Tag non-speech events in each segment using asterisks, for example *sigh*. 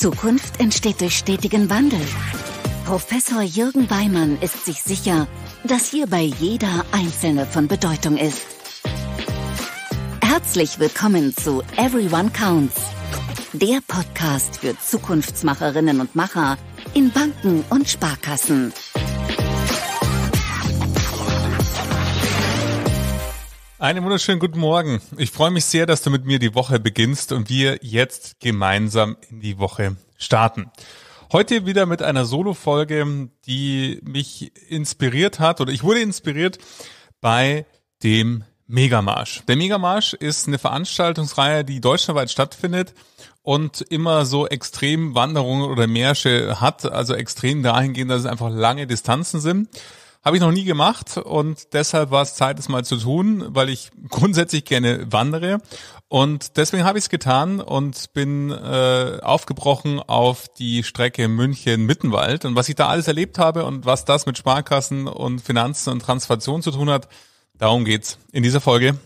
Zukunft entsteht durch stetigen Wandel. Professor Jürgen Weimann ist sich sicher, dass hierbei jeder Einzelne von Bedeutung ist. Herzlich willkommen zu Everyone Counts, der Podcast für Zukunftsmacherinnen und Macher in Banken und Sparkassen. Einen wunderschönen guten Morgen. Ich freue mich sehr, dass du mit mir die Woche beginnst und wir jetzt gemeinsam in die Woche starten. Heute wieder mit einer Solo-Folge, die mich inspiriert hat oder ich wurde inspiriert bei dem Megamarsch. Der Megamarsch ist eine Veranstaltungsreihe, die deutschlandweit stattfindet und immer so extrem Wanderungen oder Märsche hat, also extrem dahingehend, dass es einfach lange Distanzen sind. Habe ich noch nie gemacht und deshalb war es Zeit, es mal zu tun, weil ich *laughs* grundsätzlich gerne wandere. Und deswegen habe ich es getan und bin äh, aufgebrochen auf die Strecke München-Mittenwald. Und was ich da alles erlebt habe und was das mit Sparkassen und Finanzen und Transformation zu tun hat, darum geht's in dieser Folge.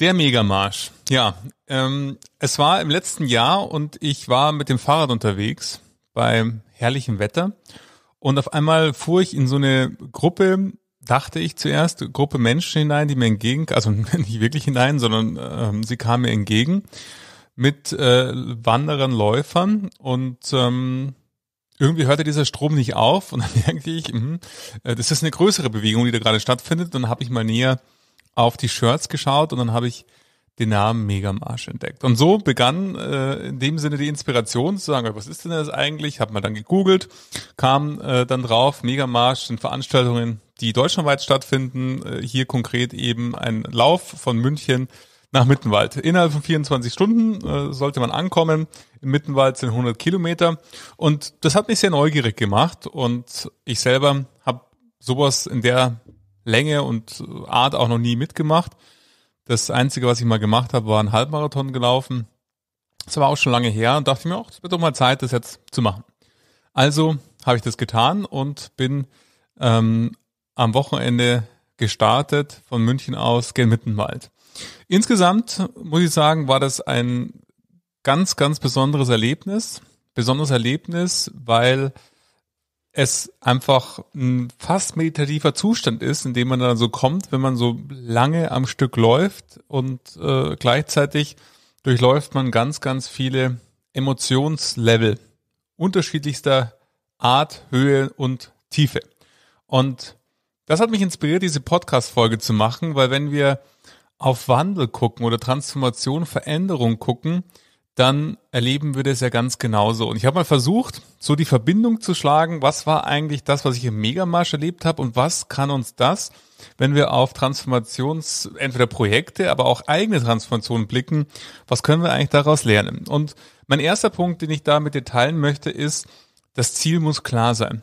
Der Megamarsch. Ja, ähm, es war im letzten Jahr und ich war mit dem Fahrrad unterwegs bei herrlichem Wetter und auf einmal fuhr ich in so eine Gruppe, dachte ich zuerst, Gruppe Menschen hinein, die mir entgegen, also *laughs* nicht wirklich hinein, sondern ähm, sie kamen mir entgegen mit äh, Wanderern, Läufern und ähm, irgendwie hörte dieser Strom nicht auf und dann *laughs* merkte ich, mh, äh, das ist eine größere Bewegung, die da gerade stattfindet. Und Dann habe ich mal näher auf die Shirts geschaut und dann habe ich den Namen Megamarsch entdeckt. Und so begann äh, in dem Sinne die Inspiration zu sagen, was ist denn das eigentlich? Hab mal dann gegoogelt, kam äh, dann drauf, Megamarsch sind Veranstaltungen, die deutschlandweit stattfinden. Äh, hier konkret eben ein Lauf von München nach Mittenwald. Innerhalb von 24 Stunden äh, sollte man ankommen. Im Mittenwald sind 100 Kilometer. Und das hat mich sehr neugierig gemacht. Und ich selber habe sowas in der Länge und Art auch noch nie mitgemacht. Das Einzige, was ich mal gemacht habe, war ein Halbmarathon gelaufen. Das war auch schon lange her und dachte mir auch, es wird doch mal Zeit, das jetzt zu machen. Also habe ich das getan und bin ähm, am Wochenende gestartet von München aus gen Mittenwald. Insgesamt muss ich sagen, war das ein ganz, ganz besonderes Erlebnis. Besonderes Erlebnis, weil es einfach ein fast meditativer Zustand ist, in dem man dann so kommt, wenn man so lange am Stück läuft und äh, gleichzeitig durchläuft man ganz, ganz viele Emotionslevel unterschiedlichster Art, Höhe und Tiefe. Und das hat mich inspiriert, diese Podcast-Folge zu machen, weil wenn wir auf Wandel gucken oder Transformation, Veränderung gucken, dann erleben wir das ja ganz genauso. Und ich habe mal versucht, so die Verbindung zu schlagen, was war eigentlich das, was ich im Megamarsch erlebt habe und was kann uns das, wenn wir auf Transformations, entweder Projekte, aber auch eigene Transformationen blicken, was können wir eigentlich daraus lernen? Und mein erster Punkt, den ich damit dir teilen möchte, ist, das Ziel muss klar sein.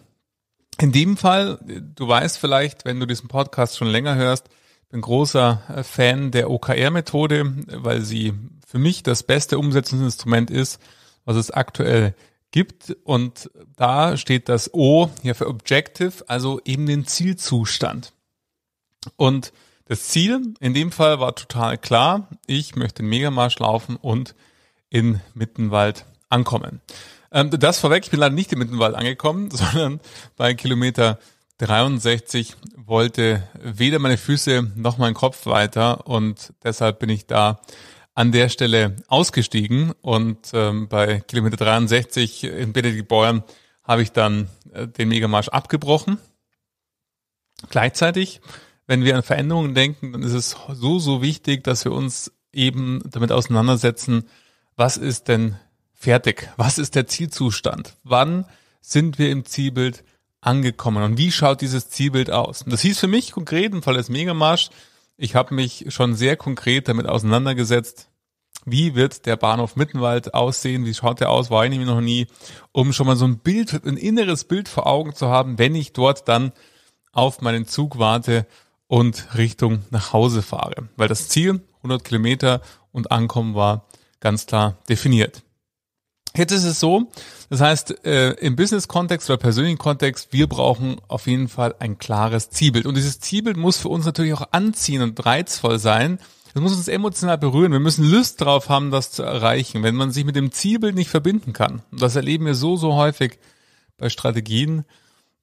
In dem Fall, du weißt vielleicht, wenn du diesen Podcast schon länger hörst, bin großer äh, Fan der OKR-Methode, weil sie für mich das beste Umsetzungsinstrument ist, was es aktuell gibt. Und da steht das O hier für Objective, also eben den Zielzustand. Und das Ziel in dem Fall war total klar. Ich möchte den Megamarsch laufen und in Mittenwald ankommen. Ähm, das vorweg, ich bin leider nicht in Mittenwald angekommen, *laughs* sondern bei Kilometer 63 wollte weder meine Füße noch mein Kopf weiter und deshalb bin ich da an der Stelle ausgestiegen und ähm, bei Kilometer 63 in Benediktbeuern habe ich dann äh, den Megamarsch abgebrochen. Gleichzeitig, wenn wir an Veränderungen denken, dann ist es so, so wichtig, dass wir uns eben damit auseinandersetzen, was ist denn fertig? Was ist der Zielzustand? Wann sind wir im Zielbild angekommen? Und wie schaut dieses Zielbild aus? Und das hieß für mich konkret im Fall des Megamarsch, ich habe mich schon sehr konkret damit auseinandergesetzt, wie wird der Bahnhof Mittenwald aussehen, wie schaut der aus, war ich nämlich noch nie, um schon mal so ein Bild, ein inneres Bild vor Augen zu haben, wenn ich dort dann auf meinen Zug warte und Richtung nach Hause fahre. Weil das Ziel, 100 Kilometer und Ankommen war ganz klar definiert. Jetzt ist es so, das heißt, äh, im Business-Kontext oder persönlichen Kontext, wir brauchen auf jeden Fall ein klares Zielbild. Und dieses Zielbild muss für uns natürlich auch anziehen und reizvoll sein. Das muss uns emotional berühren. Wir müssen Lust drauf haben, das zu erreichen, wenn man sich mit dem Zielbild nicht verbinden kann. Und das erleben wir so, so häufig bei Strategien.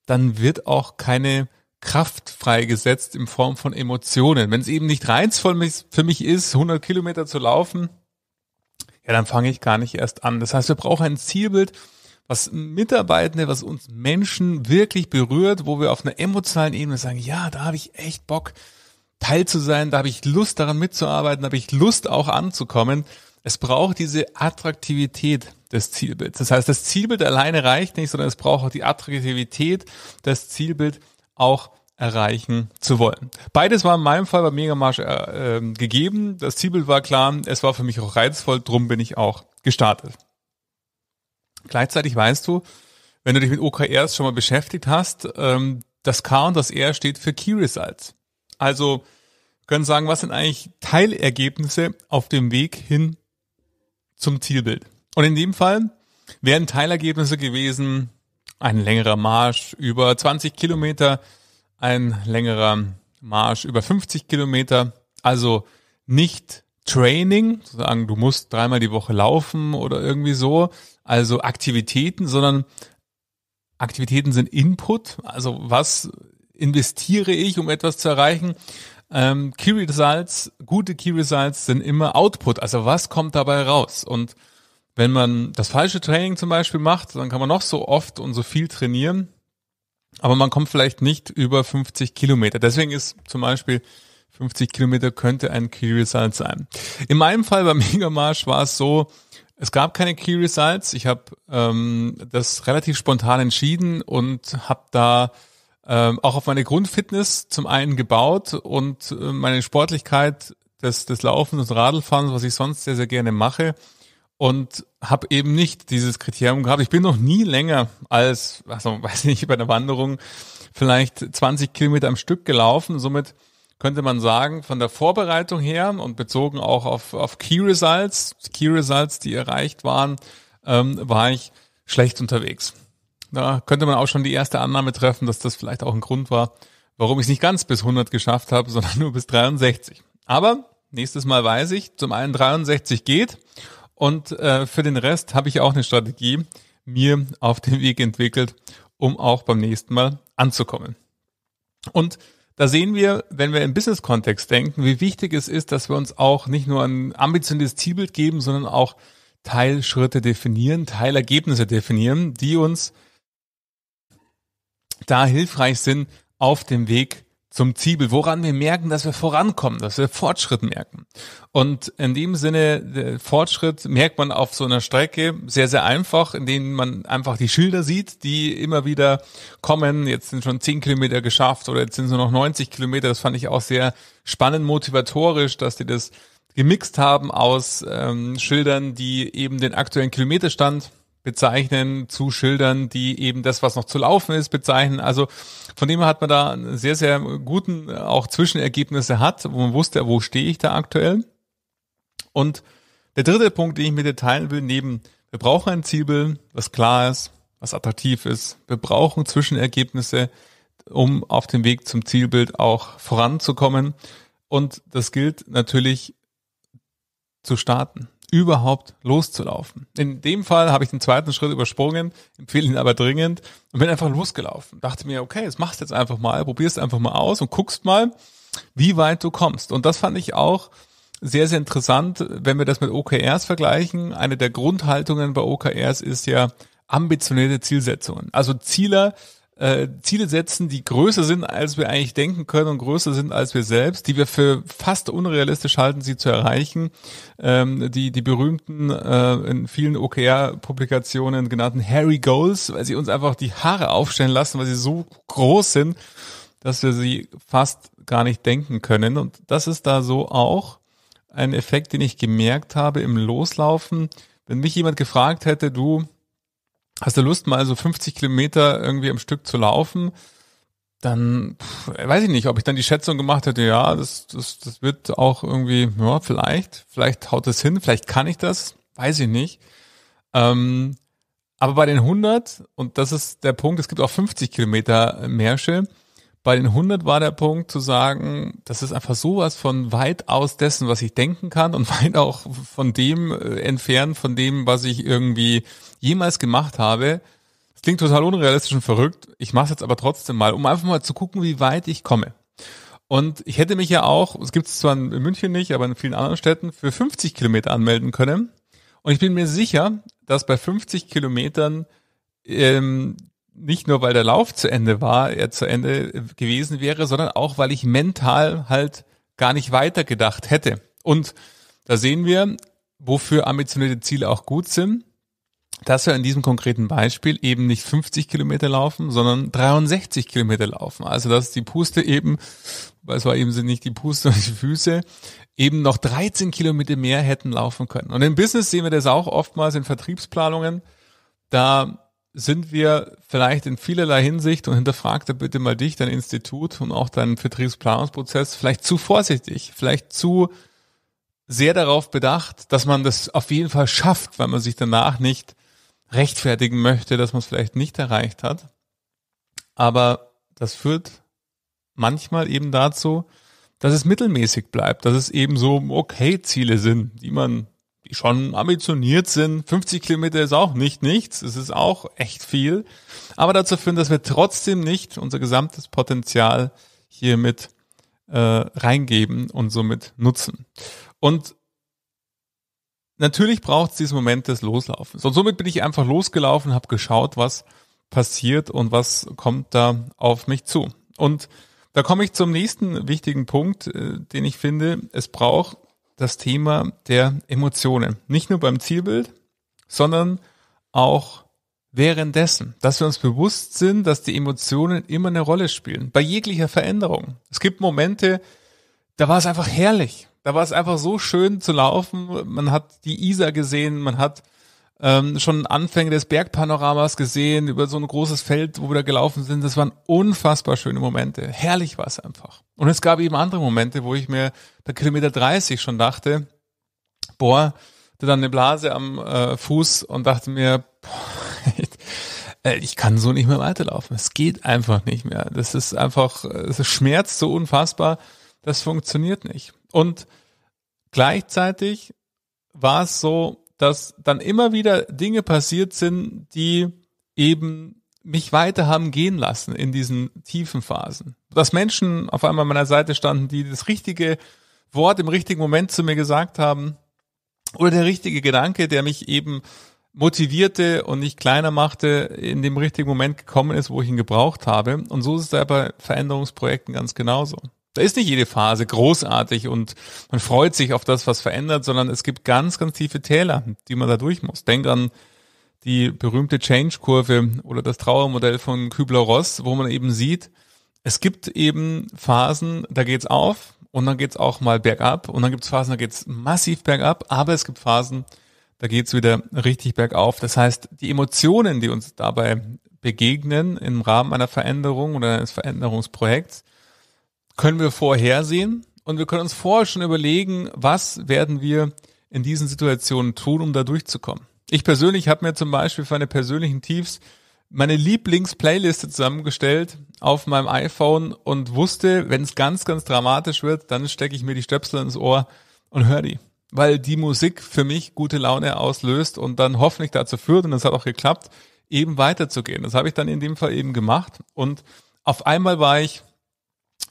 Dann wird auch keine Kraft freigesetzt in Form von Emotionen. Wenn es eben nicht reizvoll für mich ist, 100 Kilometer zu laufen, ja, dann fange ich gar nicht erst an. Das heißt, wir brauchen ein Zielbild, was Mitarbeitende, was uns Menschen wirklich berührt, wo wir auf einer emotionalen Ebene sagen, ja, da habe ich echt Bock, Teil zu sein, da habe ich Lust daran mitzuarbeiten, da habe ich Lust auch anzukommen. Es braucht diese Attraktivität des Zielbilds. Das heißt, das Zielbild alleine reicht nicht, sondern es braucht auch die Attraktivität, das Zielbild auch erreichen zu wollen. Beides war in meinem Fall bei Megamarsch äh, ähm, gegeben. Das Zielbild war klar, es war für mich auch reizvoll, drum bin ich auch gestartet. Gleichzeitig weißt du, wenn du dich mit OKRs schon mal beschäftigt hast, ähm, das K und das R steht für Key Results. Also können sagen, was sind eigentlich Teilergebnisse auf dem Weg hin zum Zielbild? Und in dem Fall wären Teilergebnisse gewesen, ein längerer Marsch über 20 Kilometer, ein längerer Marsch über 50 Kilometer. Also nicht Training, sozusagen du musst dreimal die Woche laufen oder irgendwie so, also Aktivitäten, sondern Aktivitäten sind Input, also was investiere ich, um etwas zu erreichen. Ähm, Key Results, gute Key Results sind immer Output, also was kommt dabei raus? Und wenn man das falsche Training zum Beispiel macht, dann kann man noch so oft und so viel trainieren aber man kommt vielleicht nicht über 50 Kilometer. Deswegen ist zum Beispiel 50 Kilometer könnte ein Key Result sein. In meinem Fall beim *laughs* Megamarsch war es so, es gab keine Key Results. Ich habe ähm, das relativ spontan entschieden und habe da ähm, auch auf meine Grundfitness zum einen gebaut und äh, meine Sportlichkeit des, des Laufens und Radlfahrens, was ich sonst sehr, sehr gerne mache, und habe eben nicht dieses Kriterium gehabt. Ich bin noch nie länger als, also *laughs* weiß ich nicht, bei einer Wanderung vielleicht 20 Kilometer am Stück gelaufen. Somit könnte man sagen, von der Vorbereitung her und bezogen auch auf, auf Key Results, Key Results, die erreicht waren, ähm, war ich schlecht unterwegs. Da könnte man auch schon die erste Annahme treffen, dass das vielleicht auch ein Grund war, warum ich es nicht ganz bis 100 geschafft habe, *laughs* sondern nur bis 63. Aber nächstes Mal weiß ich, zum einen 63 geht und äh, für den Rest habe ich auch eine Strategie mir auf dem Weg entwickelt, um auch beim nächsten Mal anzukommen. Und da sehen wir, wenn wir im Business-Kontext denken, wie wichtig es ist, dass wir uns auch nicht nur ein ambitioniertes Zielbild geben, sondern auch Teilschritte definieren, Teilergebnisse definieren, die uns da hilfreich sind auf dem Weg zum Ziel, woran wir merken, dass wir vorankommen, dass wir Fortschritt merken. Und in dem Sinne, äh, Fortschritt merkt man auf so einer Strecke sehr, sehr einfach, indem man einfach die Schilder sieht, die immer wieder kommen. Jetzt sind schon 10 Kilometer geschafft oder jetzt sind es nur noch 90 Kilometer. Das fand ich auch sehr spannend motivatorisch, dass die das gemixt haben aus ähm, Schildern, die eben den aktuellen Kilometerstand bezeichnen, zu Schildern, die eben das, was noch zu laufen ist, bezeichnen. Also von dem hat man da einen sehr, sehr guten auch Zwischenergebnisse hat, wo man wusste, wo stehe ich da aktuell. Und der dritte Punkt, den ich mit dir teilen will, neben, wir brauchen ein Zielbild, was klar ist, was attraktiv ist. Wir brauchen Zwischenergebnisse, um auf dem Weg zum Zielbild auch voranzukommen. Und das gilt natürlich zu starten überhaupt loszulaufen. In dem Fall habe ich den zweiten Schritt übersprungen, empfehle ihn aber dringend und bin einfach losgelaufen. Dachte mir, okay, jetzt machst du jetzt einfach mal, probierst einfach mal aus und guckst mal, wie weit du kommst. Und das fand ich auch sehr, sehr interessant, wenn wir das mit OKRs vergleichen. Eine der Grundhaltungen bei OKRs ist ja ambitionierte Zielsetzungen. Also Ziele, äh, Ziele setzen, die größer sind, als wir eigentlich denken können und größer sind als wir selbst, die wir für fast unrealistisch halten, sie zu erreichen. Ähm, die, die berühmten, äh, in vielen OKR-Publikationen genannten Harry Goals, weil sie uns einfach die Haare aufstellen lassen, weil sie so groß sind, dass wir sie fast gar nicht denken können. Und das ist da so auch ein Effekt, den ich gemerkt habe im Loslaufen. Wenn mich jemand gefragt hätte, du, hast du Lust, mal so 50 Kilometer irgendwie am Stück zu laufen, dann pff, weiß ich nicht, ob ich dann die Schätzung gemacht hätte, ja, das, das, das wird auch irgendwie, ja, vielleicht, vielleicht haut es hin, vielleicht kann ich das, weiß ich nicht. Ähm, aber bei den 100, und das ist der Punkt, es gibt auch 50 Kilometer Märsche, bei den 100 war der Punkt zu sagen, das ist einfach sowas von weit aus dessen, was ich denken kann und *laughs* weit auch von dem äh, entfernt, von dem, was ich irgendwie jemals gemacht habe. Das klingt total unrealistisch und verrückt. Ich mache es jetzt aber trotzdem mal, um einfach mal zu gucken, wie weit ich komme. Und ich hätte mich ja auch, es gibt es zwar in München nicht, aber in vielen anderen Städten, für 50 Kilometer anmelden können. Und ich bin mir sicher, dass bei 50 Kilometern ähm, nicht nur, weil der Lauf zu Ende war, er zu Ende gewesen wäre, sondern auch, weil ich mental halt gar nicht weitergedacht hätte. Und da sehen wir, wofür ambitionierte Ziele auch gut sind, dass wir in diesem konkreten Beispiel eben nicht 50 Kilometer laufen, sondern 63 Kilometer laufen. Also dass die Puste eben, weil es war eben sind nicht die Puste und *laughs* die Füße, eben noch 13 Kilometer mehr hätten laufen können. Und im Business sehen wir das auch oftmals in Vertriebsplanungen. Da sind wir vielleicht in vielerlei Hinsicht und hinterfragte bitte mal dich, dein Institut und auch deinen Vertriebsplanungsprozess vielleicht zu vorsichtig, vielleicht zu sehr darauf bedacht, dass man das auf jeden Fall schafft, weil man sich danach nicht rechtfertigen möchte, dass man es vielleicht nicht erreicht hat. Aber das führt manchmal eben dazu, dass es mittelmäßig bleibt, dass es eben so okay Ziele sind, die man die schon ambitioniert sind. 50 Kilometer ist auch nicht nichts, es ist auch echt viel, aber dazu führen, dass wir trotzdem nicht unser gesamtes Potenzial hiermit äh, reingeben und somit nutzen. Und natürlich braucht es diesen Moment des Loslaufens. Und somit bin ich einfach losgelaufen, habe geschaut, was passiert und was kommt da auf mich zu. Und da komme ich zum nächsten wichtigen Punkt, äh, den ich finde, es braucht das Thema der Emotionen. Nicht nur beim Zielbild, sondern auch währenddessen, dass wir uns bewusst sind, dass die Emotionen immer eine Rolle spielen, bei jeglicher Veränderung. Es gibt Momente, da war es einfach herrlich. Da war es einfach so schön zu laufen. Man hat die Isa gesehen, man hat ähm, schon Anfänge des Bergpanoramas gesehen, über so ein großes Feld, wo wir da gelaufen sind. Das waren unfassbar schöne Momente. Herrlich war es einfach. Und es gab eben andere Momente, wo ich mir bei Kilometer 30 schon dachte, boah, hatte dann eine Blase am äh, Fuß und dachte mir, boah, *laughs* äh, ich kann so nicht mehr weiterlaufen. Es geht einfach nicht mehr. Das ist einfach, es schmerzt so unfassbar. Das funktioniert nicht. Und gleichzeitig war es so, dass dann immer wieder Dinge passiert sind, die eben mich weiter haben gehen lassen in diesen tiefen Phasen. Dass Menschen auf einmal an meiner Seite standen, die das richtige Wort im richtigen Moment zu mir gesagt haben oder der richtige Gedanke, der mich eben motivierte und nicht kleiner machte, in dem richtigen Moment gekommen ist, wo ich ihn gebraucht habe. Und so ist es ja bei Veränderungsprojekten ganz genauso. Da ist nicht jede Phase großartig und man freut sich auf das, was verändert, sondern es gibt ganz, ganz tiefe Täler, die man da durch muss. Denk an die berühmte Change-Kurve oder das Trauermodell von Kübler-Ross, wo man eben sieht, es gibt eben Phasen, da geht's auf und dann geht's auch mal bergab und dann gibt's Phasen, da geht's massiv bergab, aber es gibt Phasen, da geht's wieder richtig bergauf. Das heißt, die Emotionen, die uns dabei begegnen im Rahmen einer Veränderung oder eines Veränderungsprojekts, können wir vorhersehen und wir können uns vorher schon überlegen, was werden wir in diesen Situationen tun, um da durchzukommen. Ich persönlich habe mir zum Beispiel für meine persönlichen Tiefs meine Lieblingsplayliste zusammengestellt auf meinem iPhone und wusste, wenn es ganz, ganz dramatisch wird, dann stecke ich mir die Stöpsel ins Ohr und höre die. Weil die Musik für mich gute Laune auslöst und dann hoffentlich dazu führt, und es hat auch geklappt, eben weiterzugehen. Das habe ich dann in dem Fall eben gemacht. Und auf einmal war ich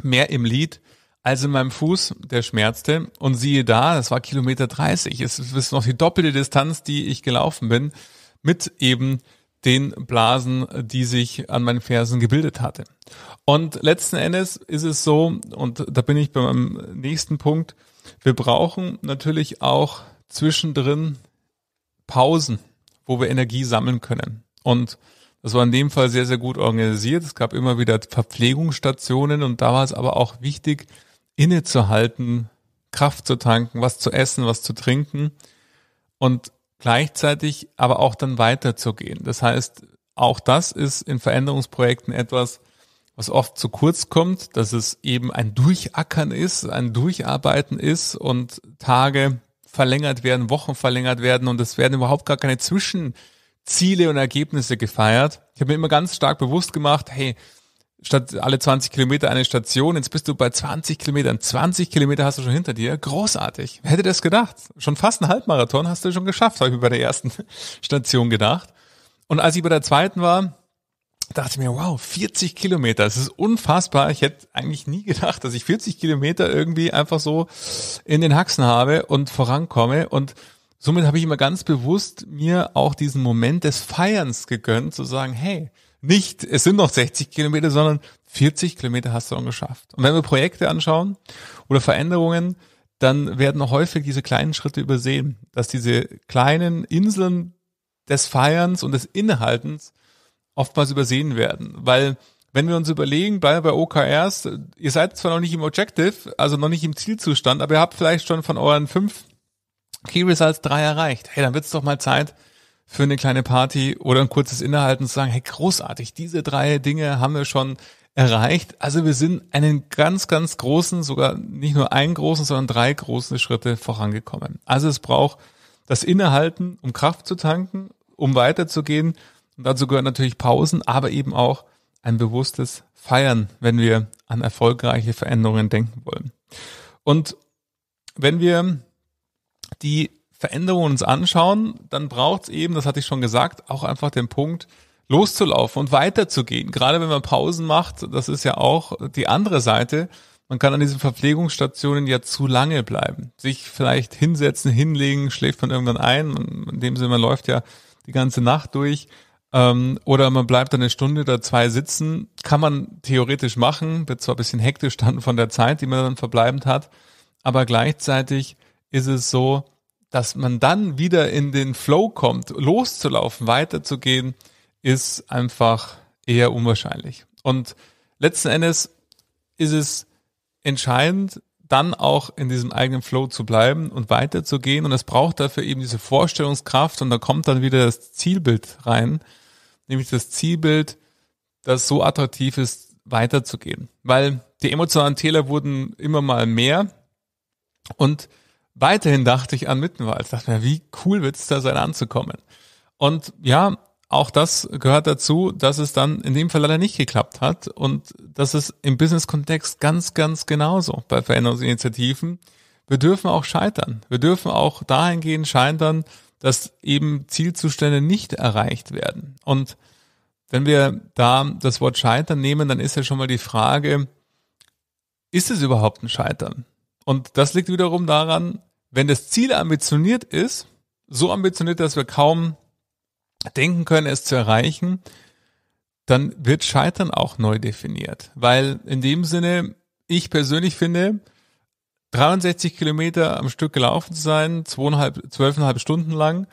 mehr im Lied als in meinem Fuß, der schmerzte. Und siehe da, das war Kilometer 30. Es ist noch die doppelte Distanz, die ich gelaufen bin, mit eben den Blasen, die sich an meinen Fersen gebildet hatte. Und letzten Endes ist es so, und da bin ich bei meinem nächsten Punkt, wir brauchen natürlich auch zwischendrin Pausen, wo wir Energie sammeln können. Und das war in dem Fall sehr, sehr gut organisiert. Es gab immer wieder Verpflegungsstationen und da war es aber auch wichtig, innezuhalten, Kraft zu tanken, was zu essen, was zu trinken und gleichzeitig aber auch dann weiterzugehen. Das heißt, auch das ist in Veränderungsprojekten etwas, was oft zu kurz kommt, dass es eben ein Durchackern ist, ein Durcharbeiten ist und Tage verlängert werden, Wochen verlängert werden und es werden überhaupt gar keine Zwischen- Ziele und Ergebnisse gefeiert. Ich habe mir immer ganz stark bewusst gemacht, hey, statt alle 20 Kilometer eine Station, jetzt bist du bei 20 Kilometern. 20 Kilometer hast du schon hinter dir. Großartig. Wer hätte das gedacht? Schon fast einen Halbmarathon hast du schon geschafft, habe ich mir bei der ersten *laughs* Station gedacht. Und als ich bei der zweiten war, dachte ich mir, wow, 40 Kilometer, das ist unfassbar. Ich hätte eigentlich nie gedacht, dass ich 40 Kilometer irgendwie einfach so in den Haxen habe und vorankomme und somit habe ich immer ganz bewusst mir auch diesen Moment des Feierns gegönnt, zu sagen, hey, nicht, es sind noch 60 Kilometer, sondern 40 Kilometer hast du schon geschafft. Und wenn wir Projekte anschauen oder Veränderungen, dann werden häufig diese kleinen Schritte übersehen, dass diese kleinen Inseln des Feierns und des Innehaltens oftmals übersehen werden, weil wenn wir uns überlegen, bleiben bei OKRs, ihr seid zwar noch nicht im Objective, also noch nicht im Zielzustand, aber ihr habt vielleicht schon von euren fünf Key Results 3 erreicht, hey, dann wird's doch mal Zeit für eine kleine Party oder ein kurzes Innehalten zu sagen, hey, großartig, diese drei Dinge haben wir schon erreicht. Also wir sind einen ganz, ganz großen, sogar nicht nur einen großen, sondern drei große Schritte vorangekommen. Also es braucht das Innehalten, um Kraft zu tanken, um weiterzugehen. Und dazu gehören natürlich Pausen, aber eben auch ein bewusstes Feiern, wenn wir an erfolgreiche Veränderungen denken wollen. Und wenn wir die Veränderungen uns anschauen, dann braucht es eben, das hatte ich schon gesagt, auch einfach den Punkt, loszulaufen und weiterzugehen. Gerade wenn man Pausen macht, das ist ja auch die andere Seite. Man kann an diesen Verpflegungsstationen ja zu lange bleiben. Sich vielleicht hinsetzen, hinlegen, schläft man irgendwann ein. In dem Sinne, man läuft ja die ganze Nacht durch. Ähm, oder man bleibt dann eine Stunde oder zwei sitzen. Kann man theoretisch machen. Wird zwar ein bisschen hektisch dann von der Zeit, die man dann verbleibend hat. Aber gleichzeitig ist es so, dass man dann wieder in den Flow kommt, loszulaufen, weiterzugehen, ist einfach eher unwahrscheinlich. Und letzten Endes ist es entscheidend, dann auch in diesem eigenen Flow zu bleiben und weiterzugehen. Und es braucht dafür eben diese Vorstellungskraft und da kommt dann wieder das Zielbild rein, nämlich das Zielbild, das so attraktiv ist, weiterzugehen. Weil die emotionalen Täler wurden immer mal mehr und Weiterhin dachte ich an Mittenwald, dachte mir, wie cool wird es da sein anzukommen. Und ja, auch das gehört dazu, dass es dann in dem Fall leider nicht geklappt hat und das ist im Business-Kontext ganz, ganz genauso bei Veränderungsinitiativen. Wir dürfen auch scheitern. Wir dürfen auch dahingehend scheitern, dass eben Zielzustände nicht erreicht werden. Und wenn wir da das Wort Scheitern nehmen, dann ist ja schon mal die Frage, ist es überhaupt ein Scheitern? Und das liegt wiederum daran, wenn das Ziel ambitioniert ist, so ambitioniert, dass wir kaum denken können, es zu erreichen, dann wird Scheitern auch neu definiert. Weil in dem Sinne, ich persönlich finde, 63 Kilometer am Stück gelaufen zu sein, zweieinhalb, zwölfeinhalb Stunden lang,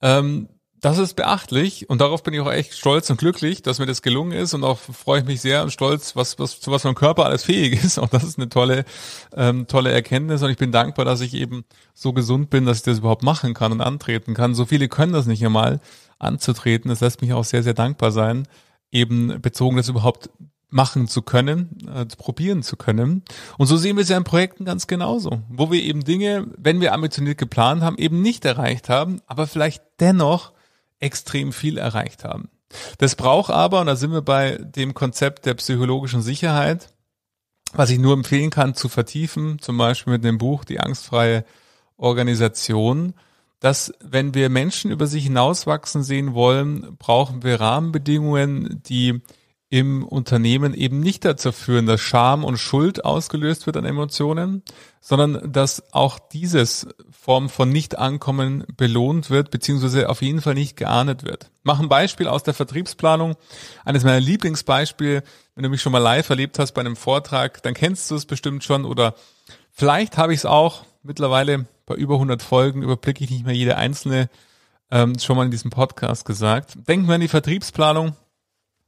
ähm, das ist beachtlich und darauf bin ich auch echt stolz und glücklich, dass mir das gelungen ist und auch freue ich mich sehr und stolz, was, was zu was mein Körper alles fähig ist. *laughs* Auch das ist eine tolle, ähm, tolle Erkenntnis und ich bin dankbar, dass ich eben so gesund bin, dass ich das überhaupt machen kann und antreten kann. So viele können das nicht einmal anzutreten. Das lässt mich auch sehr, sehr dankbar sein, eben bezogen das überhaupt machen zu können, äh, probieren zu können. Und so sehen wir es ja in Projekten ganz genauso, wo wir eben Dinge, wenn wir ambitioniert geplant haben, eben nicht erreicht haben, aber vielleicht dennoch extrem viel erreicht haben. Das braucht aber, und da sind wir bei dem Konzept der psychologischen Sicherheit, was ich nur empfehlen kann, zu vertiefen, zum Beispiel mit dem Buch Die angstfreie Organisation, dass wenn wir Menschen über sich hinauswachsen sehen wollen, brauchen wir Rahmenbedingungen, die im Unternehmen eben nicht dazu führen, dass Scham und Schuld ausgelöst wird an Emotionen, sondern dass auch dieses Form von Nichtankommen belohnt wird, beziehungsweise auf jeden Fall nicht geahndet wird. Mach ein Beispiel aus der Vertriebsplanung. Eines meiner Lieblingsbeispiele, wenn du mich schon mal live erlebt hast bei einem Vortrag, dann kennst du es bestimmt schon oder vielleicht habe ich es auch mittlerweile bei über 100 Folgen überblicke ich nicht mehr jede einzelne ähm, schon mal in diesem Podcast gesagt. Denken wir an die Vertriebsplanung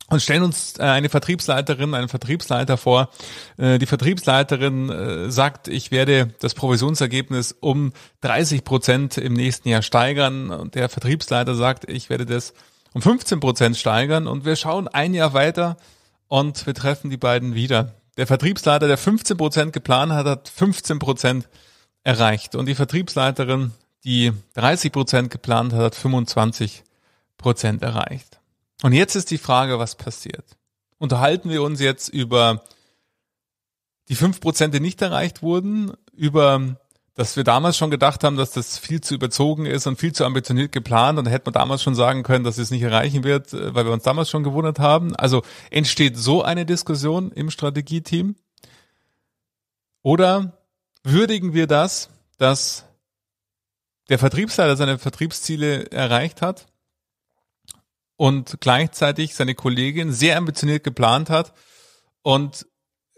und stellen uns äh, eine Vertriebsleiterin, einen Vertriebsleiter vor. Äh, die Vertriebsleiterin äh, sagt, ich werde das Provisionsergebnis um 30 Prozent im nächsten Jahr steigern. Und der Vertriebsleiter sagt, ich werde das um 15 Prozent steigern. Und wir schauen ein Jahr weiter und wir treffen die beiden wieder. Der Vertriebsleiter, der 15 Prozent geplant hat, hat 15 Prozent erreicht. Und die Vertriebsleiterin, die 30 Prozent geplant hat, hat 25 Prozent erreicht. Und jetzt ist die Frage, was passiert? Unterhalten wir uns jetzt über die fünf Prozent, die nicht erreicht wurden, über dass wir damals schon gedacht haben, dass das viel zu überzogen ist und viel zu ambitioniert geplant und hätte man damals schon sagen können, dass es nicht erreichen wird, äh, weil wir uns damals schon gewundert haben. Also entsteht so eine Diskussion im Strategieteam? Oder würdigen wir das, dass der Vertriebsleiter seine Vertriebsziele erreicht hat und gleichzeitig seine Kollegin sehr ambitioniert geplant hat und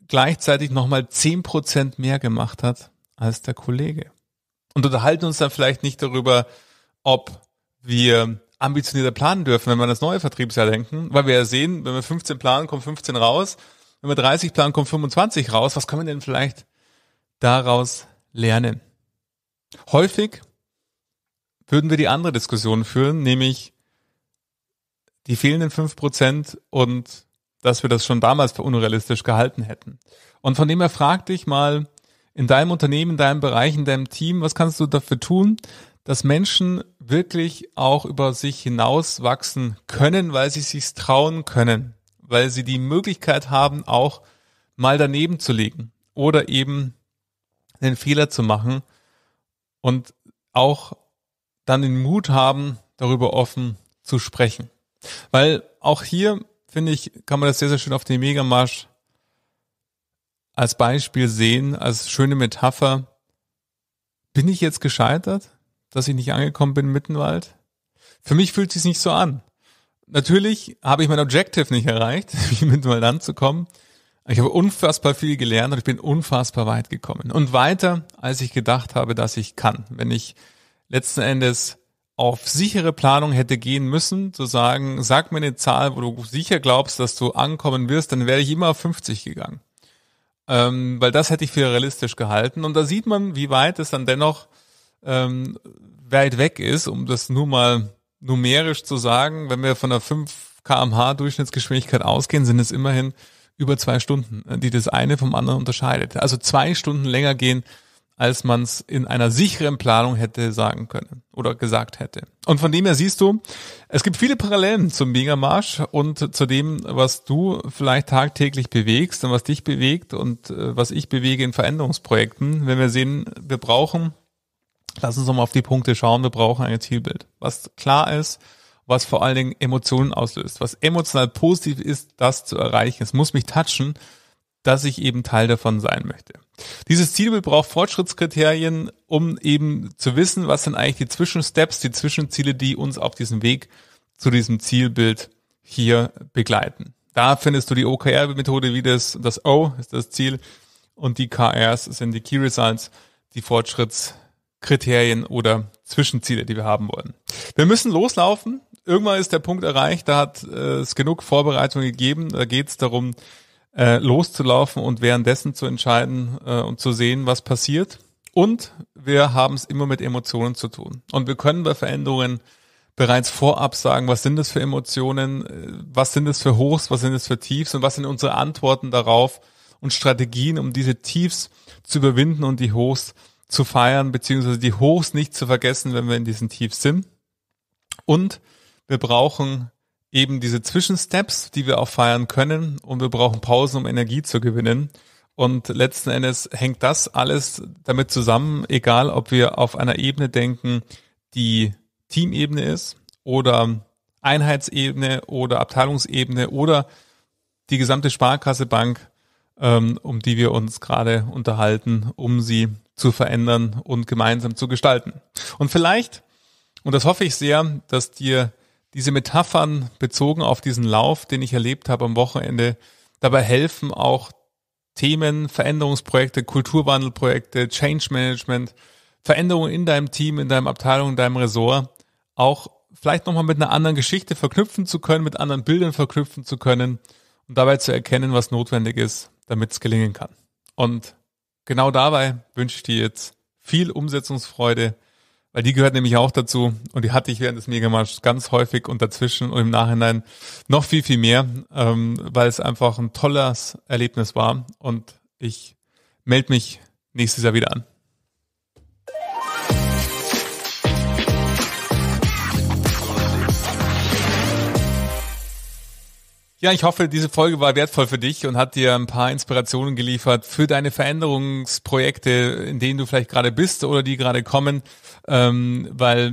gleichzeitig nochmal zehn Prozent mehr gemacht hat als der Kollege. Und unterhalten uns dann vielleicht nicht darüber, ob wir ambitionierter planen dürfen, wenn wir an das neue Vertriebsjahr denken, weil wir ja sehen, wenn wir 15 planen, kommen 15 raus, wenn wir 30 planen, kommen 25 raus. Was kann man denn vielleicht daraus lernen? Häufig würden wir die andere Diskussion führen, nämlich die fehlenden fünf Prozent und dass wir das schon damals für unrealistisch gehalten hätten. Und von dem her frag dich mal in deinem Unternehmen, in deinem Bereich, in deinem Team, was kannst du dafür tun, dass Menschen wirklich auch über sich hinaus wachsen können, weil sie sich trauen können, weil sie die Möglichkeit haben, auch mal daneben zu liegen oder eben einen Fehler zu machen und auch dann den Mut haben, darüber offen zu sprechen. Weil auch hier, finde ich, kann man das sehr, sehr schön auf den Megamarsch als Beispiel sehen, als schöne Metapher. Bin ich jetzt gescheitert, dass ich nicht angekommen bin im Mittenwald? Für mich fühlt es sich nicht so an. Natürlich habe ich mein Objective nicht erreicht, wie *laughs* im Mittenwald anzukommen. Ich habe unfassbar viel gelernt und ich bin unfassbar weit gekommen. Und weiter, als ich gedacht habe, dass ich kann. Wenn ich letzten Endes auf sichere Planung hätte gehen müssen, zu sagen, sag mir eine Zahl, wo du sicher glaubst, dass du ankommen wirst, dann wäre ich immer auf 50 gegangen. Ähm, weil das hätte ich für realistisch gehalten. Und da sieht man, wie weit es dann dennoch ähm, weit weg ist, um das nur mal numerisch zu sagen. Wenn wir von der 5 kmh Durchschnittsgeschwindigkeit ausgehen, sind es immerhin über zwei Stunden, die das eine vom anderen unterscheidet. Also zwei Stunden länger gehen als man es in einer sicheren Planung hätte sagen können oder gesagt hätte. Und von dem her siehst du, es gibt viele Parallelen zum Megamarsch und zu dem, was du vielleicht tagtäglich bewegst und was dich bewegt und äh, was ich bewege in Veränderungsprojekten. Wenn wir sehen, wir brauchen, lass uns nochmal auf die Punkte schauen, wir brauchen ein Zielbild, was klar ist, was vor allen Dingen Emotionen auslöst, was emotional positiv ist, das zu erreichen. Es muss mich touchen dass ich eben Teil davon sein möchte. Dieses Zielbild braucht Fortschrittskriterien, um eben zu wissen, was sind eigentlich die Zwischensteps, die Zwischenziele, die uns auf diesem Weg zu diesem Zielbild hier begleiten. Da findest du die OKR-Methode wie das, das O ist das Ziel und die KRs sind die Key Results, die Fortschrittskriterien oder Zwischenziele, die wir haben wollen. Wir müssen loslaufen. Irgendwann ist der Punkt erreicht, da hat äh, es genug Vorbereitung gegeben. Da geht es darum, äh, loszulaufen und währenddessen zu entscheiden äh, und zu sehen, was passiert. Und wir haben es immer mit Emotionen zu tun. Und wir können bei Veränderungen bereits vorab sagen, was sind das für Emotionen, äh, was sind es für Hochs, was sind es für Tiefs und was sind unsere Antworten darauf und Strategien, um diese Tiefs zu überwinden und die Hochs zu feiern, beziehungsweise die Hochs nicht zu vergessen, wenn wir in diesen Tiefs sind. Und wir brauchen eben diese Zwischensteps, die wir auch feiern können und wir brauchen Pausen, um Energie zu gewinnen. Und letzten Endes hängt das alles damit zusammen, egal ob wir auf einer Ebene denken, die Teamebene ist oder Einheitsebene oder Abteilungsebene oder die gesamte Sparkasse Bank, ähm, um die wir uns gerade unterhalten, um sie zu verändern und gemeinsam zu gestalten. Und vielleicht, und das hoffe ich sehr, dass dir diese Metaphern bezogen auf diesen Lauf, den ich erlebt habe am Wochenende, dabei helfen auch Themen, Veränderungsprojekte, Kulturwandelprojekte, Change Management, Veränderungen in deinem Team, in deinem Abteilung, in deinem Ressort auch vielleicht nochmal mit einer anderen Geschichte verknüpfen zu können, mit anderen Bildern verknüpfen zu können und dabei zu erkennen, was notwendig ist, damit es gelingen kann. Und genau dabei wünsche ich dir jetzt viel Umsetzungsfreude, weil die gehört nämlich auch dazu und die hatte ich während des Megamarschs ganz häufig und dazwischen und im Nachhinein noch viel, viel mehr, ähm, weil es einfach ein tolles Erlebnis war und ich melde mich nächstes Jahr wieder an. Ja, ich hoffe, diese Folge war wertvoll für dich und hat dir ein paar Inspirationen geliefert für deine Veränderungsprojekte, in denen du vielleicht gerade bist oder die gerade kommen, ähm, weil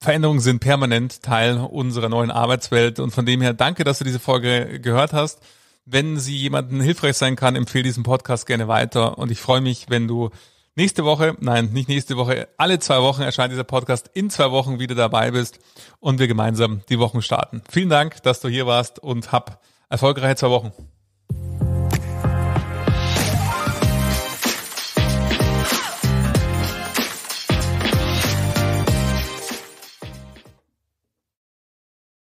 Veränderungen sind permanent Teil unserer neuen Arbeitswelt und von dem her danke, dass du diese Folge gehört hast. Wenn sie jemandem hilfreich sein kann, empfehle diesen Podcast gerne weiter und ich freue mich, wenn du Nächste Woche, nein, nicht nächste Woche, alle zwei Wochen erscheint dieser Podcast, in zwei Wochen wieder dabei bist und wir gemeinsam die Wochen starten. Vielen Dank, dass du hier warst und hab erfolgreiche zwei Wochen.